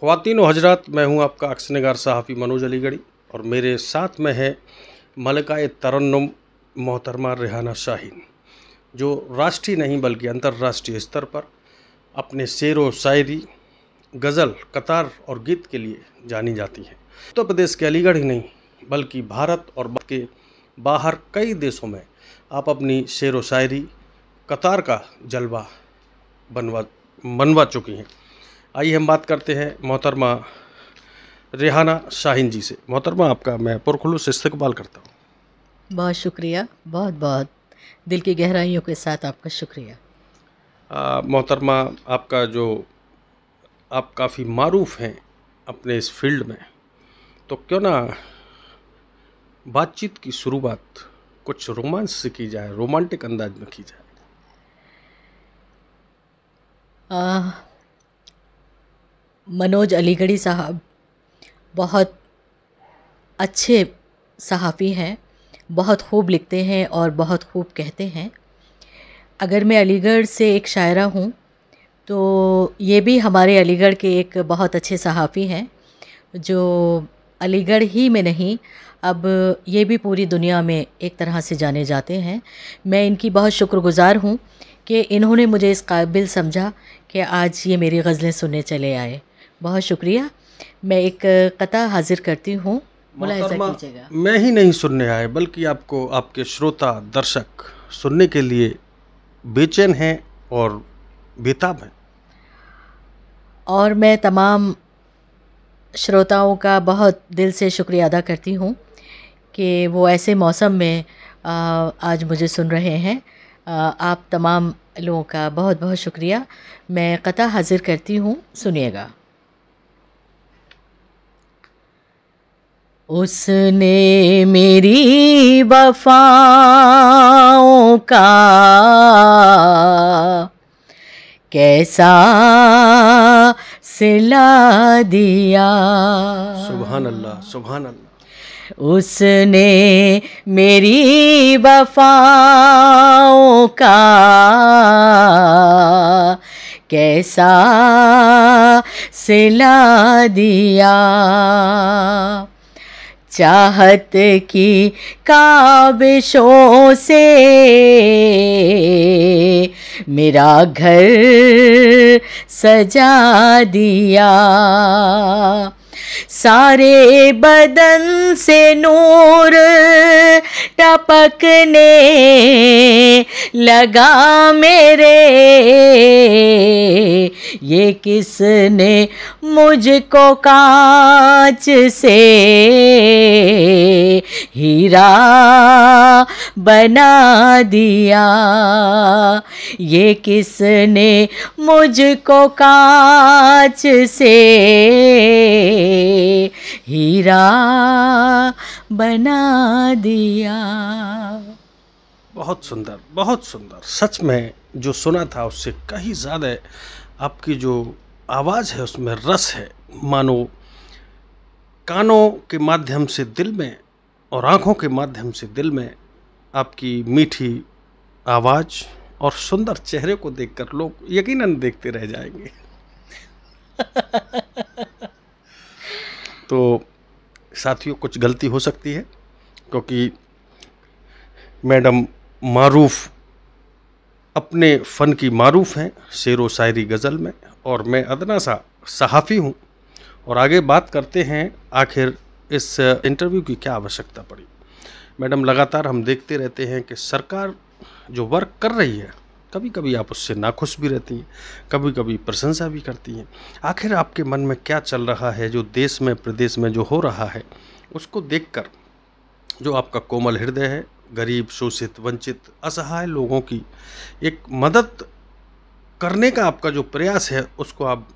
खातिन हजरात मैं हूँ आपका अक्स नगार सहाफ़ी मनोज अलीगढ़ी और मेरे साथ में है मलका तरन्नम मोहतरमा रेहाना शाहीन जो राष्ट्रीय नहीं बल्कि अंतर्राष्ट्रीय स्तर पर अपने शेर व शायरी गज़ल कतार और गीत के लिए जानी जाती हैं उत्तर तो प्रदेश के अलीगढ़ ही नहीं बल्कि भारत और के बाहर कई देशों में आप अपनी शेर व शायरी कतार का जलवा बनवा बनवा चुकी हैं आइए हम बात करते हैं मोहतरमा रेहाना शाहिन जी से मोहतरमा आपका मैं से इस्तकबाल करता हूँ बहुत शुक्रिया बहुत बहुत दिल की गहराइयों के साथ आपका शुक्रिया मोहतरमा आपका जो आप काफ़ी मरूफ हैं अपने इस फील्ड में तो क्यों ना बातचीत की शुरुआत कुछ रोमांस से की जाए रोमांटिक अंदाज में की जाए आ... मनोज अलीगढ़ी साहब बहुत अच्छे सहाफ़ी हैं बहुत खूब लिखते हैं और बहुत खूब कहते हैं अगर मैं अलीगढ़ से एक शायरा हूँ तो ये भी हमारे अलीगढ़ के एक बहुत अच्छे सहाफ़ी हैं जो अलीगढ़ ही में नहीं अब ये भी पूरी दुनिया में एक तरह से जाने जाते हैं मैं इनकी बहुत शुक्रगुज़ार हूँ कि इन्होंने मुझे इस काबिल समझा कि आज ये मेरी गज़लें सुनने चले आए बहुत शुक्रिया मैं एक कथा हाजिर करती हूँ कीजिएगा मैं ही नहीं सुनने आए बल्कि आपको आपके श्रोता दर्शक सुनने के लिए बेचैन हैं और बेताब हैं और मैं तमाम श्रोताओं का बहुत दिल से शुक्रिया अदा करती हूँ कि वो ऐसे मौसम में आज मुझे सुन रहे हैं आप तमाम लोगों का बहुत बहुत शुक्रिया मैं कथा हाजिर करती हूँ सुनिएगा उसने मेरी वफाओं का कैसा सिला दिया सुबहान अल्लाह सुबहान अल्लाह उसने मेरी वफाओं का कैसा सिला दिया चाहत की काबिशों से मेरा घर सजा दिया सारे बदन से नूर टपकने लगा मेरे ये किसने मुझको कांच से हीरा बना दिया ये किसने मुझको कांच से हीरा बना दिया बहुत सुंदर बहुत सुंदर सच में जो सुना था उससे कहीं ज़्यादा आपकी जो आवाज़ है उसमें रस है मानो कानों के माध्यम से दिल में और आँखों के माध्यम से दिल में आपकी मीठी आवाज़ और सुंदर चेहरे को देखकर लोग यकीनन देखते रह जाएंगे तो साथियों कुछ गलती हो सकती है क्योंकि मैडम मारूफ अपने फ़न की मारूफ हैं शेर व शायरी गज़ल में और मैं अदना सा सहाफ़ी हूँ और आगे बात करते हैं आखिर इस इंटरव्यू की क्या आवश्यकता पड़ी मैडम लगातार हम देखते रहते हैं कि सरकार जो वर्क कर रही है कभी कभी आप उससे नाखुश भी रहती हैं कभी कभी प्रशंसा भी करती हैं आखिर आपके मन में क्या चल रहा है जो देश में प्रदेश में जो हो रहा है उसको देखकर जो आपका कोमल हृदय है गरीब शोषित वंचित असहाय लोगों की एक मदद करने का आपका जो प्रयास है उसको आप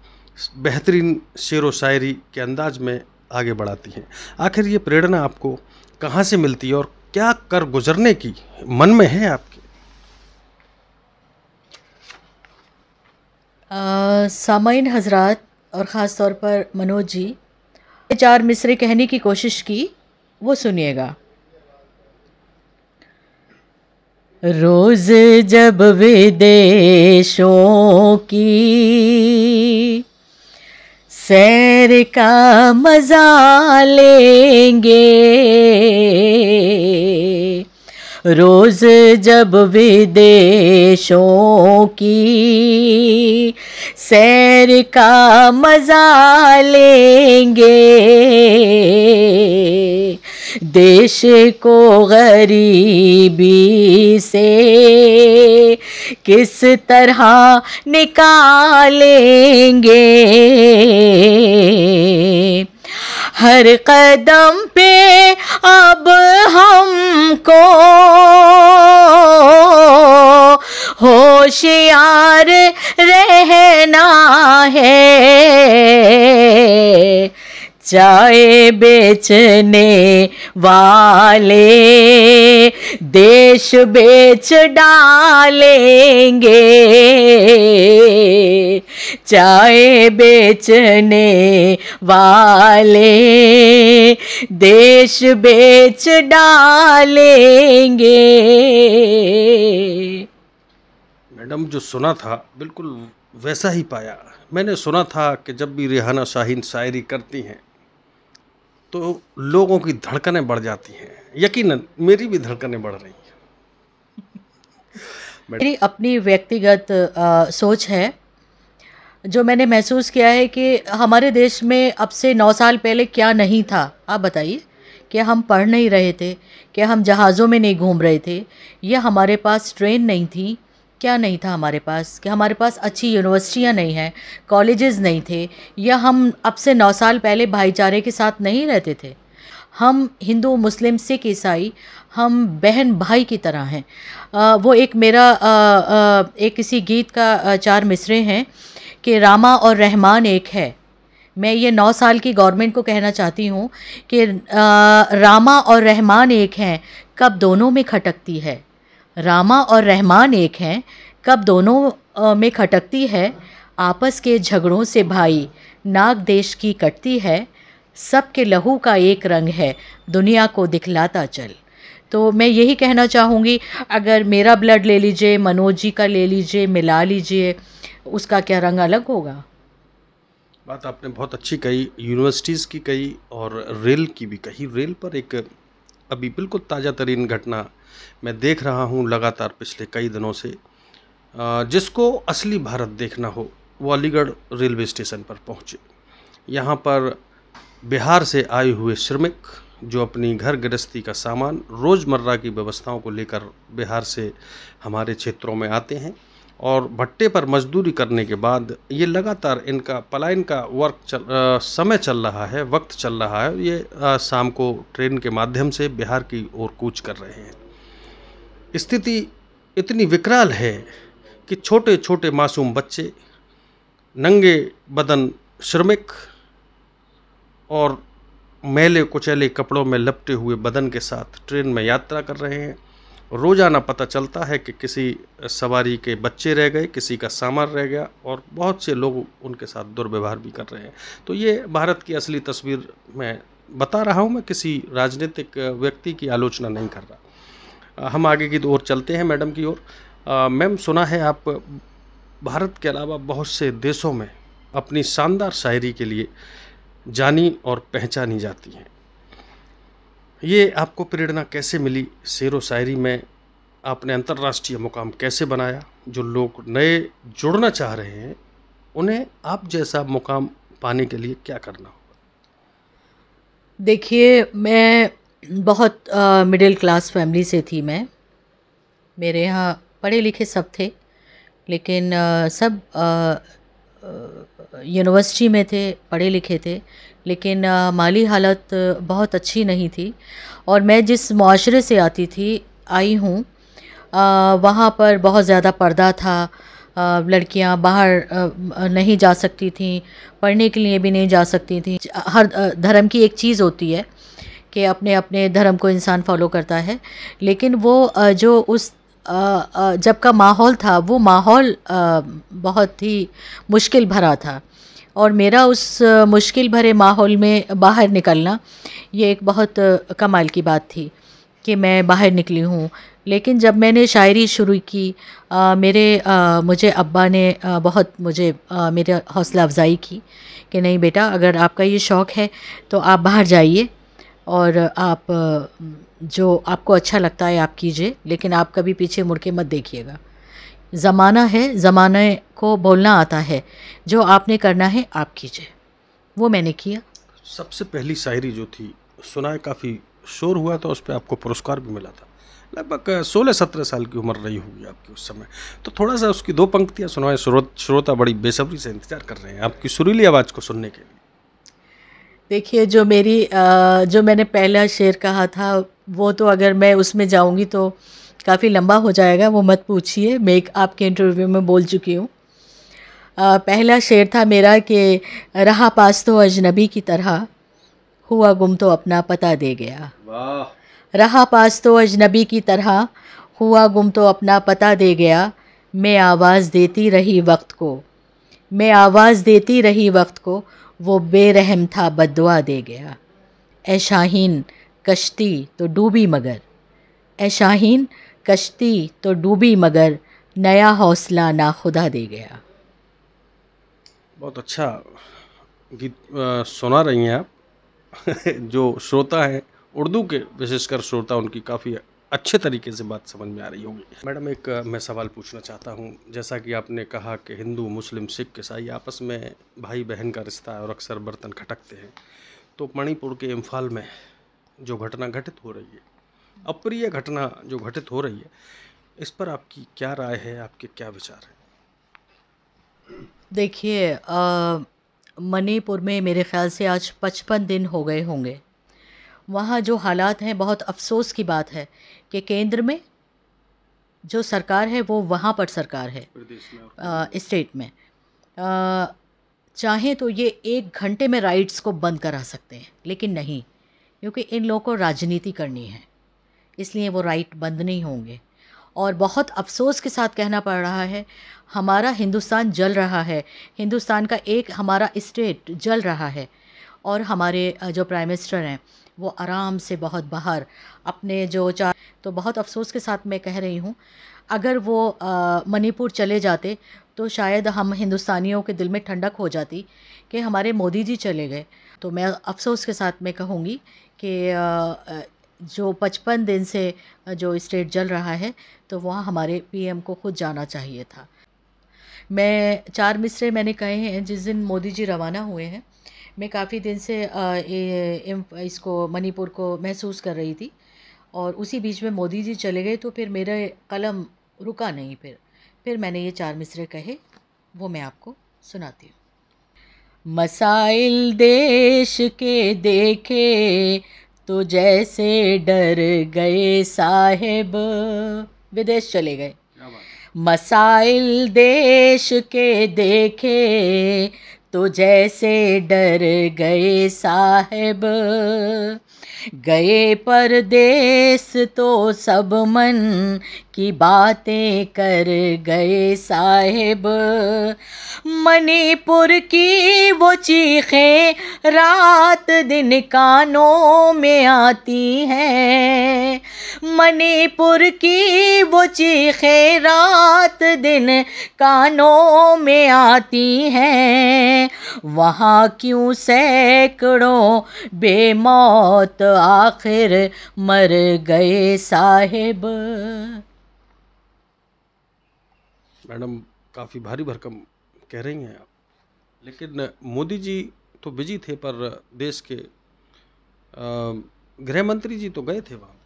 बेहतरीन शेर व शायरी के अंदाज में आगे बढ़ाती हैं आखिर ये प्रेरणा आपको कहाँ से मिलती है और क्या कर गुजरने की मन में है आपके सामाइन हजरत और ख़ास तौर पर मनोज जी चार मिसरे कहने की कोशिश की वो सुनिएगा रोज जब विदेशों की सैर का मजा लेंगे रोज जब विदेशों की सैर का मजा लेंगे देश को गरीबी से किस तरह निकालेंगे हर कदम पे अब हमको होशियार रहना है चाय बेचने वाले देश बेच डालेंगे चाय बेचने वाले देश बेच डालेंगे मैडम जो सुना था बिल्कुल वैसा ही पाया मैंने सुना था कि जब भी रिहाना शाहीन शायरी करती हैं तो लोगों की धड़कनें बढ़ जाती हैं यकीनन मेरी भी धड़कनें बढ़ रही हैं मेरी अपनी व्यक्तिगत सोच है जो मैंने महसूस किया है कि हमारे देश में अब से नौ साल पहले क्या नहीं था आप बताइए कि हम पढ़ नहीं रहे थे कि हम जहाज़ों में नहीं घूम रहे थे या हमारे पास ट्रेन नहीं थी क्या नहीं था हमारे पास कि हमारे पास अच्छी यूनिवर्सिटियाँ नहीं हैं कॉलेजेस नहीं थे या हम अब से नौ साल पहले भाईचारे के साथ नहीं रहते थे हम हिंदू मुस्लिम सिख ईसाई हम बहन भाई की तरह हैं वो एक मेरा आ, आ, एक किसी गीत का चार मिसरे हैं कि रामा और रहमान एक है मैं ये नौ साल की गवर्नमेंट को कहना चाहती हूँ कि रामा और रहमान एक हैं कब दोनों में खटकती है रामा और रहमान एक हैं कब दोनों में खटकती है आपस के झगड़ों से भाई नाग देश की कटती है सब के लहू का एक रंग है दुनिया को दिखलाता चल तो मैं यही कहना चाहूँगी अगर मेरा ब्लड ले लीजिए मनोज जी का ले लीजिए मिला लीजिए उसका क्या रंग अलग होगा बात आपने बहुत अच्छी कही यूनिवर्सिटीज़ की कही और रेल की भी कही रेल पर एक अभी बिल्कुल ताज़ा तरीन घटना मैं देख रहा हूँ लगातार पिछले कई दिनों से जिसको असली भारत देखना हो वो अलीगढ़ रेलवे स्टेशन पर पहुँचे यहाँ पर बिहार से आए हुए श्रमिक जो अपनी घर गृहस्थी का सामान रोज़मर्रा की व्यवस्थाओं को लेकर बिहार से हमारे क्षेत्रों में आते हैं और भट्टे पर मजदूरी करने के बाद ये लगातार इनका पलायन का वर्क चल आ, समय चल रहा है वक्त चल रहा है ये आ, शाम को ट्रेन के माध्यम से बिहार की ओर कूच कर रहे हैं स्थिति इतनी विकराल है कि छोटे छोटे मासूम बच्चे नंगे बदन श्रमिक और मैले कुचैले कपड़ों में लपटे हुए बदन के साथ ट्रेन में यात्रा कर रहे हैं रोज़ाना पता चलता है कि किसी सवारी के बच्चे रह गए किसी का सामान रह गया और बहुत से लोग उनके साथ दुर्व्यवहार भी कर रहे हैं तो ये भारत की असली तस्वीर मैं बता रहा हूँ मैं किसी राजनीतिक व्यक्ति की आलोचना नहीं कर रहा हम आगे की ओर चलते हैं मैडम की ओर मैम सुना है आप भारत के अलावा बहुत से देशों में अपनी शानदार शायरी के लिए जानी और पहचानी जाती हैं ये आपको प्रेरणा कैसे मिली शेर व शायरी में आपने अंतर्राष्ट्रीय मुकाम कैसे बनाया जो लोग नए जुड़ना चाह रहे हैं उन्हें आप जैसा मुकाम पाने के लिए क्या करना होगा देखिए मैं बहुत मिडिल क्लास फैमिली से थी मैं मेरे यहाँ पढ़े लिखे सब थे लेकिन आ, सब यूनिवर्सिटी में थे पढ़े लिखे थे लेकिन माली हालत बहुत अच्छी नहीं थी और मैं जिस माशरे से आती थी आई हूँ वहाँ पर बहुत ज़्यादा पर्दा था लड़कियाँ बाहर नहीं जा सकती थीं पढ़ने के लिए भी नहीं जा सकती थीं हर धर्म की एक चीज़ होती है कि अपने अपने धर्म को इंसान फॉलो करता है लेकिन वो जो उस जब का माहौल था वो माहौल बहुत ही मुश्किल भरा था और मेरा उस मुश्किल भरे माहौल में बाहर निकलना ये एक बहुत कमाल की बात थी कि मैं बाहर निकली हूँ लेकिन जब मैंने शायरी शुरू की आ, मेरे आ, मुझे अब्बा ने आ, बहुत मुझे आ, मेरे हौसला अफजाई की कि नहीं बेटा अगर आपका ये शौक़ है तो आप बाहर जाइए और आप जो आपको अच्छा लगता है आप कीजिए लेकिन आप कभी पीछे मुड़ के मत देखिएगा ज़माना है ज़माने को बोलना आता है जो आपने करना है आप कीजिए वो मैंने किया सबसे पहली शायरी जो थी सुनाए काफ़ी शोर हुआ था उस पर आपको पुरस्कार भी मिला था लगभग सोलह सत्रह साल की उम्र रही होगी आपकी उस समय तो थोड़ा सा उसकी दो पंक्तियाँ सुनाए श्रोत श्रोता बड़ी बेसब्री से इंतजार कर रहे हैं आपकी सुरीली आवाज़ को सुनने के लिए देखिए जो मेरी जो मैंने पहला शेर कहा था वो तो अगर मैं उसमें जाऊँगी तो काफ़ी लंबा हो जाएगा वो मत पूछिए मैं एक आपके इंटरव्यू में बोल चुकी हूँ पहला शेर था मेरा कि रहा पास तो अजनबी की तरह हुआ गुम तो अपना पता दे गया रहा पास तो अजनबी की तरह हुआ गुम तो अपना पता दे गया मैं आवाज़ देती रही वक्त को मैं आवाज़ देती रही वक्त को वो बेरहम था बदुआ दे गया ए शाहीन कश्ती तो डूबी मगर ए शाहीन कश्ती तो डूबी मगर नया हौसला ना खुदा दे गया बहुत अच्छा गीत सुना रही हैं आप जो श्रोता हैं उर्दू के विशेषकर श्रोता उनकी काफ़ी अच्छे तरीके से बात समझ में आ रही होगी मैडम एक मैं सवाल पूछना चाहता हूँ जैसा कि आपने कहा कि हिंदू मुस्लिम सिख ईसाई आपस में भाई बहन का रिश्ता है और अक्सर बर्तन खटकते हैं तो मणिपुर के इम्फाल में जो घटना घटित हो रही है अप्रिय घटना जो घटित हो रही है इस पर आपकी क्या राय है आपके क्या विचार हैं देखिए मणिपुर में मेरे ख्याल से आज पचपन दिन हो गए होंगे वहाँ जो हालात हैं बहुत अफसोस की बात है कि केंद्र में जो सरकार है वो वहाँ पर सरकार है स्टेट में आ, चाहे तो ये एक घंटे में राइट्स को बंद करा सकते हैं लेकिन नहीं क्योंकि इन लोगों को राजनीति करनी है इसलिए वो राइट बंद नहीं होंगे और बहुत अफसोस के साथ कहना पड़ रहा है हमारा हिंदुस्तान जल रहा है हिंदुस्तान का एक हमारा स्टेट जल रहा है और हमारे जो प्राइम मिनिस्टर हैं वो आराम से बहुत बाहर अपने जो चार तो बहुत अफसोस के साथ मैं कह रही हूँ अगर वो मणिपुर चले जाते तो शायद हम हिंदुस्तानियों के दिल में ठंडक हो जाती कि हमारे मोदी जी चले गए तो मैं अफसोस के साथ मैं कहूँगी कि जो पचपन दिन से जो स्टेट जल रहा है तो वहाँ हमारे पीएम को खुद जाना चाहिए था मैं चार मिसरे मैंने कहे हैं जिस दिन मोदी जी रवाना हुए हैं मैं काफ़ी दिन से इसको मणिपुर को महसूस कर रही थी और उसी बीच में मोदी जी चले गए तो फिर मेरा कलम रुका नहीं फिर फिर मैंने ये चार मिसरे कहे वो मैं आपको सुनाती हूँ मसाइल देश के देखे तो जैसे डर गए साहेब विदेश चले गए मसाइल देश के देखे तो जैसे डर गए साहेब गए परदेस तो सब मन की बातें कर गए साहेब मणिपुर की वो चीखें रात दिन कानों में आती हैं मणिपुर की वो चीखे रात दिन कानों में आती हैं वहाँ क्यों सैकड़ों बेमौत आखिर मर गए साहेब मैडम काफ़ी भारी भरकम कह रही हैं आप लेकिन मोदी जी तो बिजी थे पर देश के गृह मंत्री जी तो गए थे वहाँ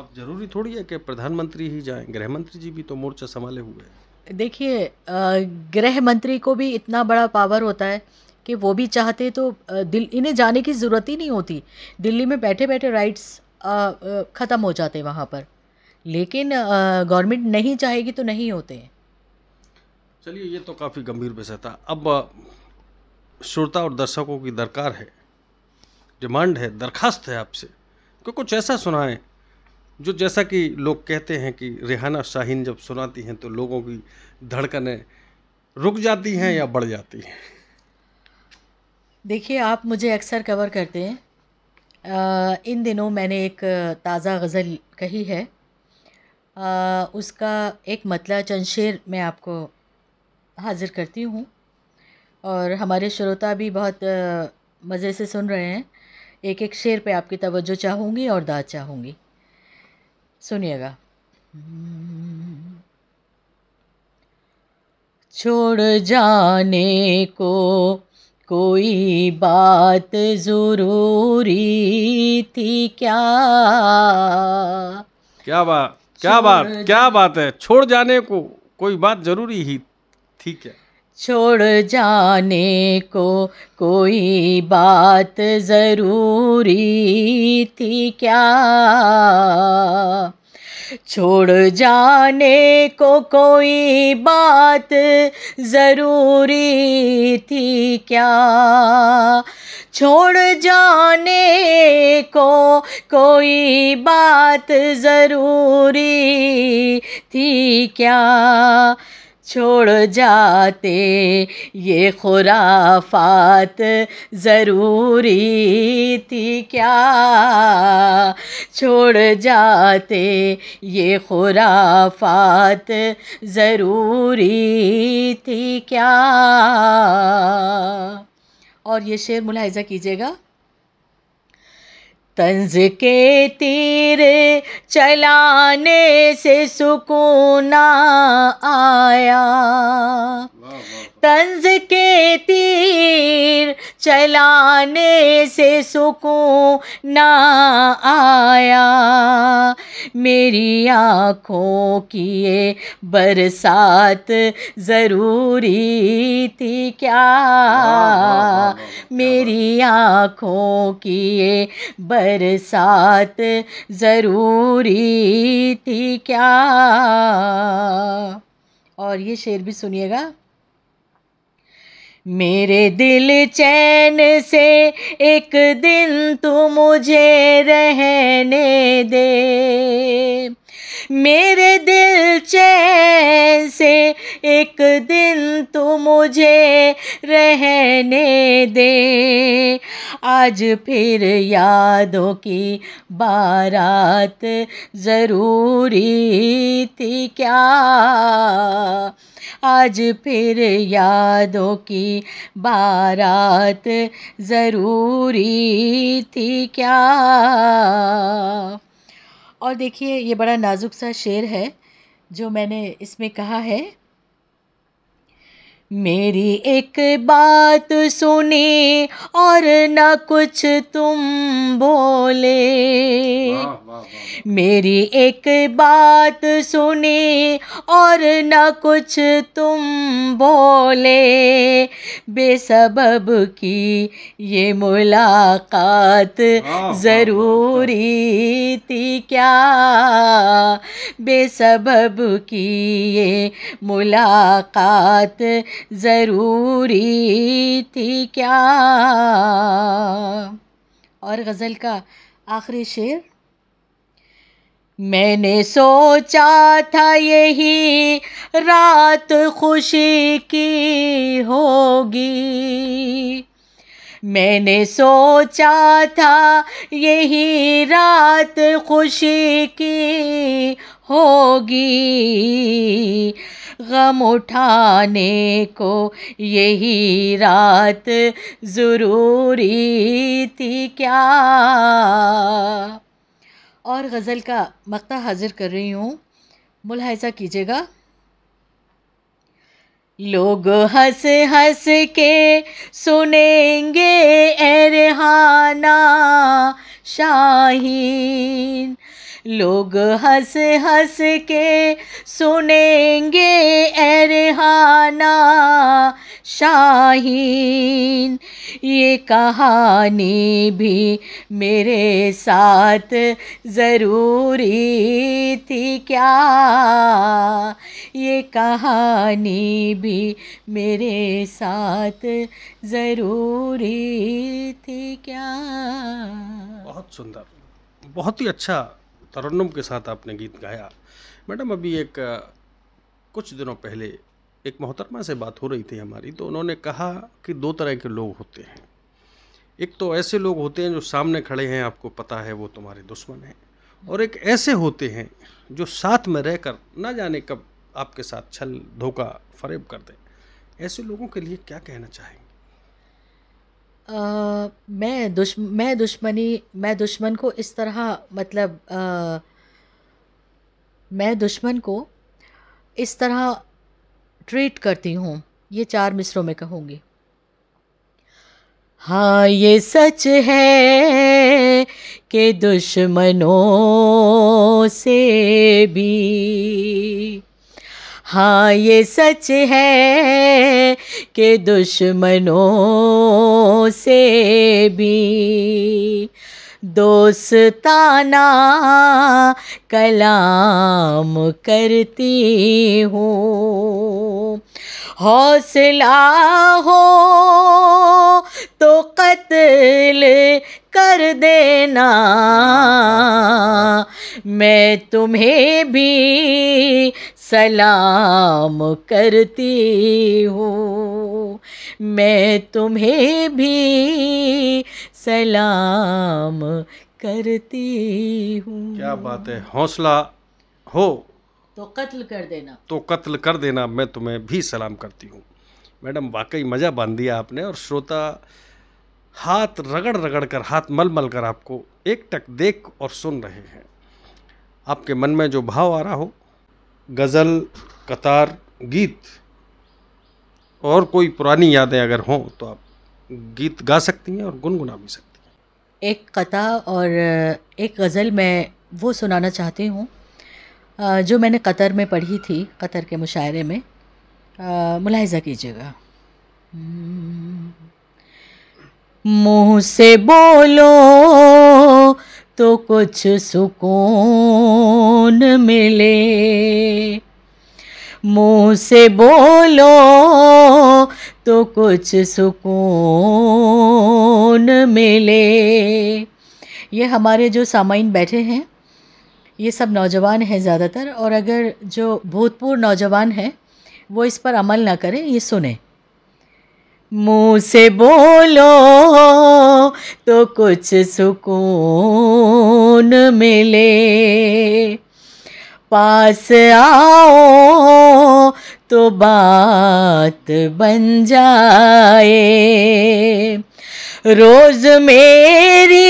अब जरूरी थोड़ी है कि प्रधानमंत्री ही जाएं गृह मंत्री जी भी तो मोर्चा संभाले हुए हैं देखिए गृह मंत्री को भी इतना बड़ा पावर होता है कि वो भी चाहते तो दिल इन्हें जाने की ज़रूरत ही नहीं होती दिल्ली में बैठे बैठे राइट्स ख़त्म हो जाते वहाँ पर लेकिन गवर्नमेंट नहीं चाहेगी तो नहीं होते चलिए ये तो काफ़ी गंभीर विषय था अब श्रोता और दर्शकों की दरकार है डिमांड है दरखास्त है आपसे कि कुछ ऐसा सुनाएं जो जैसा कि लोग कहते हैं कि रेहाना शाहीन जब सुनाती हैं तो लोगों की धड़कनें रुक जाती हैं या बढ़ जाती हैं देखिए आप मुझे अक्सर कवर करते हैं आ, इन दिनों मैंने एक ताज़ा गज़ल कही है आ, उसका एक मतला चंद शेर मैं आपको हाजिर करती हूँ और हमारे श्रोता भी बहुत मज़े से सुन रहे हैं एक एक शेर पे आपकी तवज्जो चाहूँगी और दाद चाहूँगी सुनिएगा छोड़ जाने को कोई बात जरूरी थी क्या क्या बात क्या बात क्या बात है छोड़ जाने को कोई बात जरूरी ही थी क्या छोड़ जाने को कोई बात ज़रूरी थी क्या छोड़ जाने को कोई बात ज़रूरी थी क्या छोड़ जाने को कोई बात ज़रूरी थी क्या छोड़ जाते ये खुराफात ज़रूरी थी क्या छोड़ जाते ये खुराफात ज़रूरी थी क्या और ये शेर मुलायजा कीजिएगा तंज के तीर चलाने से सुकून आया तंज के तीर चलाने से सुकून आया मेरी आँखों की ये बरसात ज़रूरी थी क्या मेरी आँखों की ये बरसात ज़रूरी थी क्या और ये शेर भी सुनिएगा मेरे दिल चैन से एक दिन तू मुझे रहने दे मेरे दिल से एक दिन तू मुझे रहने दे आज फिर यादों की बारात ज़रूरी थी क्या आज फिर यादों की बारात ज़रूरी थी क्या और देखिए ये बड़ा नाजुक सा शेर है जो मैंने इसमें कहा है मेरी एक बात सुने और ना कुछ तुम बोले मेरी एक बात सुने और न कुछ तुम बोले बेसबब की ये मुलाकात ज़रूरी थी क्या बेसबब की ये मुलाकात ज़रूरी थी क्या और गज़ल का आखिरी शेर मैंने सोचा था यही रात खुशी की होगी मैंने सोचा था यही रात खुशी की होगी गम उठाने को यही रात ज़रूरी थी क्या और गज़ल का मक्ता हाजिर कर रही हूँ मुलाहजा कीजिएगा लोग हंस हंस के सुनेंगे अरे हाना शाहीन लोग हंस हंस के सुनेंगे एरहाना शाहीन ये कहानी भी मेरे साथ ज़रूरी थी क्या ये कहानी भी मेरे साथ ज़रूरी थी क्या बहुत सुंदर बहुत ही अच्छा तरन्नुम के साथ आपने गीत गाया मैडम अभी एक कुछ दिनों पहले एक मोहतरमा से बात हो रही थी हमारी तो उन्होंने कहा कि दो तरह के लोग होते हैं एक तो ऐसे लोग होते हैं जो सामने खड़े हैं आपको पता है वो तुम्हारे दुश्मन हैं और एक ऐसे होते हैं जो साथ में रहकर ना जाने कब आपके साथ छल धोखा फरेब कर दें ऐसे लोगों के लिए क्या कहना चाहेंगे मैं दुश्म मैं दुश्मनी मैं दुश्मन को इस तरह मतलब आ, मैं दुश्मन को इस तरह ट्रीट करती हूँ ये चार मिसरों में कहूँगी हाँ ये सच है कि दुश्मनों से भी हाँ ये सच है कि दुश्मनों से भी दोस्ताना कलाम करती हूँ हौसला हो तो कत्ल कर देना मैं तुम्हें भी सलाम करती हूँ मैं तुम्हें भी सलाम करती हूँ क्या बात है हौसला हो तो कत्ल कर देना तो कत्ल कर देना मैं तुम्हें भी सलाम करती हूँ मैडम वाकई मज़ा बांध दिया आपने और श्रोता हाथ रगड़ रगड़ कर हाथ मल मल कर आपको एकटक देख और सुन रहे हैं आपके मन में जो भाव आ रहा हो गज़ल कतार गीत और कोई पुरानी यादें अगर हों तो आप गीत गा सकती हैं और गुनगुना भी सकती हैं एक कथा और एक गज़ल मैं वो सुनाना चाहती हूँ जो मैंने कतर में पढ़ी थी कतर के मुशायरे में मुलाहजा कीजिएगा मुँह से बोलो तो कुछ सुकून मिले मुँह से बोलो तो कुछ सुकून मिले ये हमारे जो सामाइन बैठे हैं ये सब नौजवान हैं ज़्यादातर और अगर जो भूतपूर्व नौजवान हैं वो इस पर अमल ना करें ये सुने मुँह से बोलो तो कुछ सुकून मिले पास आओ तो बात बन जाए रोज मेरी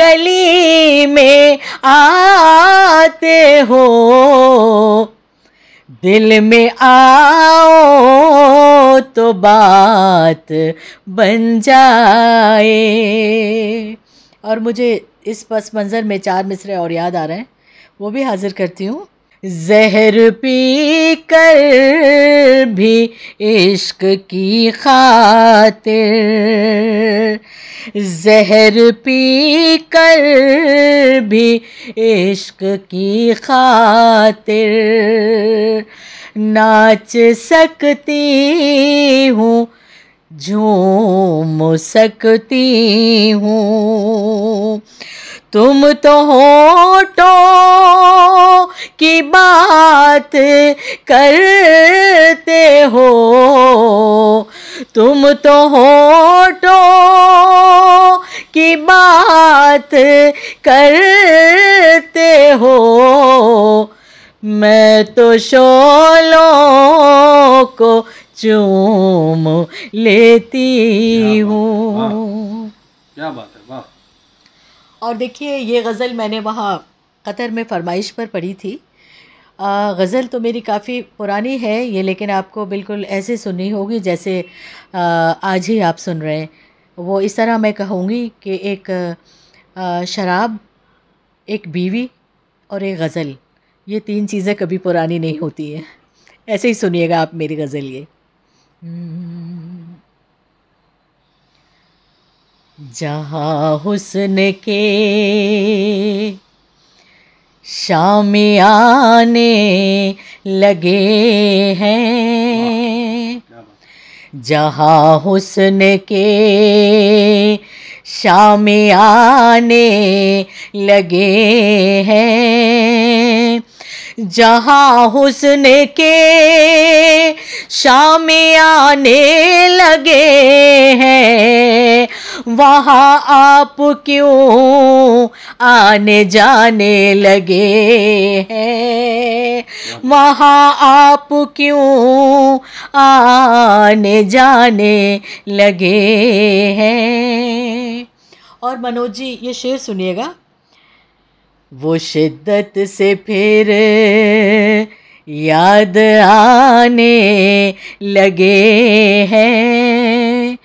गली में आते हो दिल में आओ तो बात बन जाए और मुझे इस पस मंज़र में चार मिसरे और याद आ रहे हैं वो भी हाजिर करती हूँ जहर पी कर भी इश्क की खातिर जहर पी कर भी इश्क की खातिर नाच सकती हूँ झूम सकती हूँ तुम तो हो तो की बात करते हो तुम तो होटो की बात करते हो मैं तो शोलों को चूम लेती हूँ क्या बात है वाह और देखिए ये गज़ल मैंने वहाँ कतर में फरमाइश पर पढ़ी थी गज़ल तो मेरी काफ़ी पुरानी है ये लेकिन आपको बिल्कुल ऐसे सुननी होगी जैसे आज ही आप सुन रहे हैं वो इस तरह मैं कहूँगी कि एक शराब एक बीवी और एक गज़ल ये तीन चीज़ें कभी पुरानी नहीं होती हैं ऐसे ही सुनिएगा आप मेरी गज़ल ये जहाँ हुसन के शाम आने लगे हैं जहाँ हुसन के शाम आने लगे हैं जहाँ हुसन के शाम आने लगे हैं वहाँ आप क्यों आने जाने लगे हैं वहाँ आप क्यों आने जाने लगे हैं और मनोज जी ये शेर सुनिएगा वो शिद्दत से फिर याद आने लगे हैं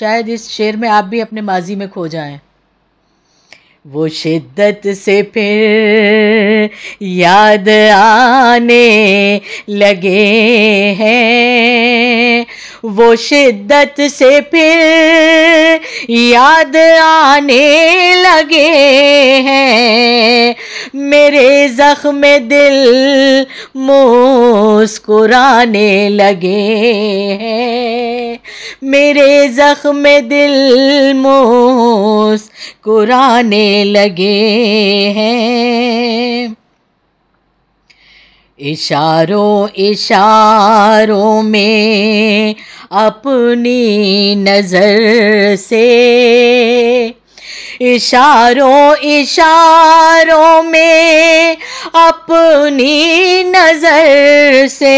शायद इस शेर में आप भी अपने माजी में खो जाएं वो शिद्दत से फिर याद आने लगे हैं वो शिद्दत से फिर याद आने लगे हैं मेरे ज़ख्म दिल मुस्कुराने लगे हैं मेरे ज़ख्म दिल मोस मुस्कुराने लगे हैं इशारों इशारों में अपनी नज़र से इशारों इशारों में अपनी नज़र से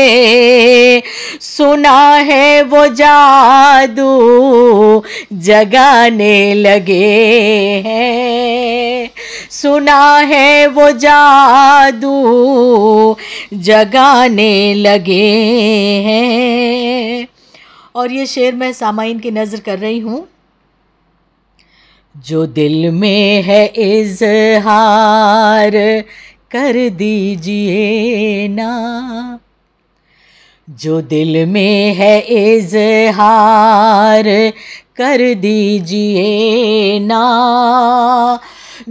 सुना है वो जादू जगाने लगे हैं सुना है वो जादू जगाने लगे हैं और ये शेर मैं सामाइन की नज़र कर रही हूँ जो दिल में है इजहार कर दीजिए ना जो दिल में है इजहार कर दीजिए ना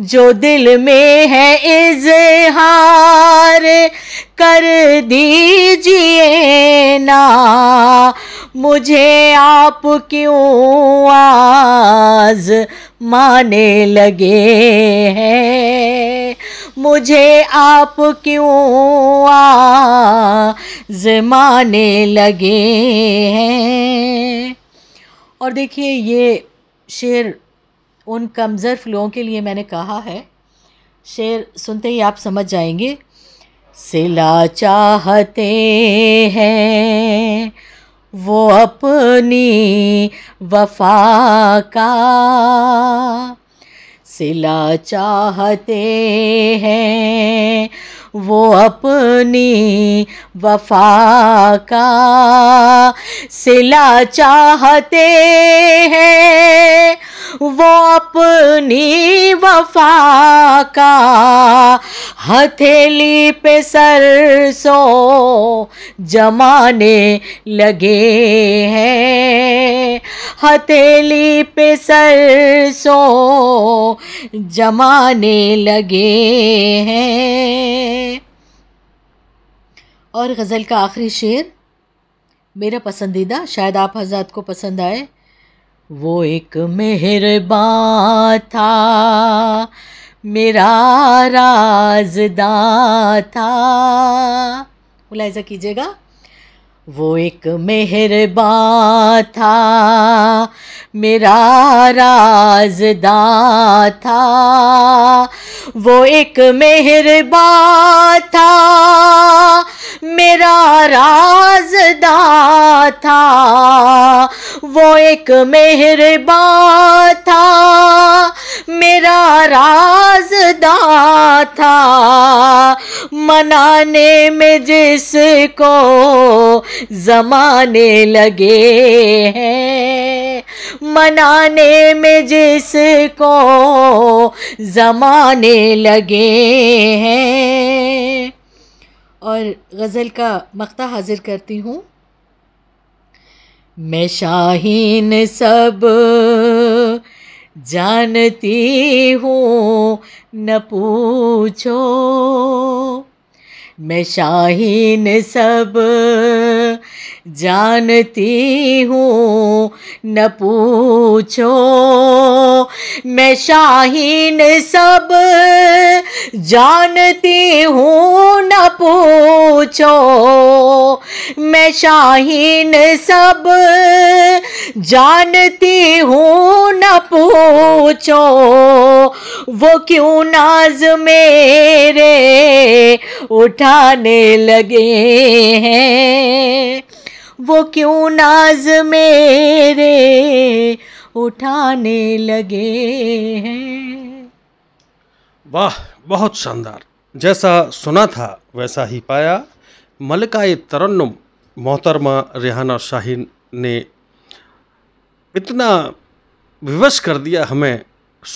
जो दिल में है इजहार कर दीजिए ना मुझे आप क्यों आज माने लगे हैं मुझे आप क्यों आज माने लगे हैं और देखिए ये शेर उन कमज़र लोगों के लिए मैंने कहा है शेर सुनते ही आप समझ जाएंगे सिला चाहते हैं वो अपनी वफा का सिला चाहते हैं वो अपनी वफा का सिला चाहते हैं वो अपनी वफा का हथेली पे सो जमाने लगे हैं हथेली पे सो जमाने लगे हैं और गज़ल का आखिरी शेर मेरा पसंदीदा शायद आप हजरात को पसंद आए वो एक मेहरबा था मेरा राजदा था मुलायजा कीजिएगा वो एक मेहरबा था मेरा राजदा था वो एक मेहरबा था मेरा राजदा था वो एक मेहरबा था मेरा राजदा था मनाने में जिसको जमाने लगे हैं मनाने में जिसको जमाने लगे हैं और गज़ल का मकता हाजिर करती हूँ मैं शाहीन सब जानती हूँ न पूछो मैं शाहीन सब जानती हूँ न पूछो मैं शाहीन सब जानती हूँ न पूछो मैं शाहीन सब जानती हूँ न पूछो वो क्यों नाज मेरे उठाने लगे हैं वो क्यों नाज मेरे उठाने लगे हैं वाह बहुत शानदार जैसा सुना था वैसा ही पाया मलकाए तरन्नुम मोहतरमा रेहाना शाहीन ने इतना विवश कर दिया हमें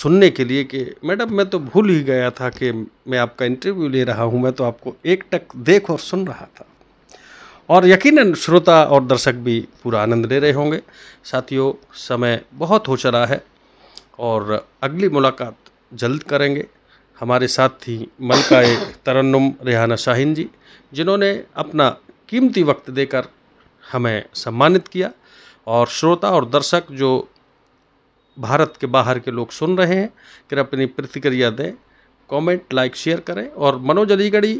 सुनने के लिए कि मैडम मैं तो भूल ही गया था कि मैं आपका इंटरव्यू ले रहा हूँ मैं तो आपको एक टक देख और सुन रहा था और यकीनन श्रोता और दर्शक भी पूरा आनंद ले रहे होंगे साथियों समय बहुत हो चला है और अगली मुलाकात जल्द करेंगे हमारे साथ थी मलकाए तरन्नुम रेहाना शाहिन जी जिन्होंने अपना कीमती वक्त देकर हमें सम्मानित किया और श्रोता और दर्शक जो भारत के बाहर के लोग सुन रहे हैं कृपया अपनी प्रतिक्रिया दें कमेंट लाइक शेयर करें और मनोज अलीगढ़ी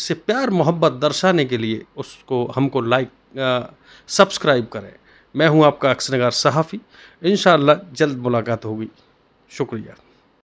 से प्यार मोहब्बत दर्शाने के लिए उसको हमको लाइक सब्सक्राइब करें मैं हूं आपका अक्सनगार सहाफ़ी इन जल्द मुलाकात होगी शुक्रिया